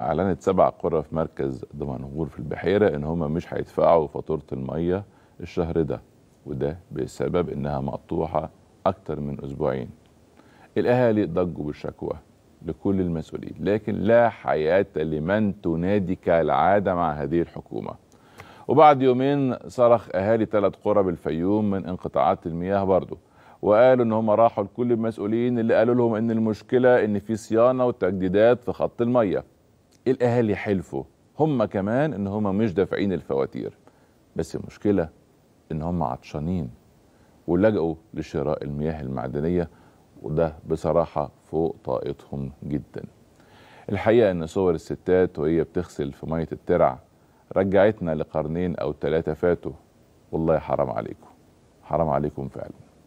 اعلنت سبع قرى في مركز دمنهور في البحيره ان هم مش هيدفعوا فاتوره الميه الشهر ده وده بسبب انها مقطوعه اكتر من اسبوعين الاهالي ضجوا بالشكوى لكل المسؤولين لكن لا حياه لمن تنادي كالعاده مع هذه الحكومه وبعد يومين صرخ اهالي ثلاث قرى بالفيوم من انقطاعات المياه برضه وقالوا ان هم راحوا لكل المسؤولين اللي قالوا لهم ان المشكله ان في صيانه وتجديدات في خط الميه الاهالي حلفوا هم كمان ان هم مش دافعين الفواتير بس المشكله ان هم عطشانين ولجأوا لشراء المياه المعدنيه وده بصراحه فوق طاقتهم جدا الحقيقه ان صور الستات وهي بتغسل في ميه الترع رجعتنا لقرنين او ثلاثه فاتوا والله حرام عليكم حرام عليكم فعلا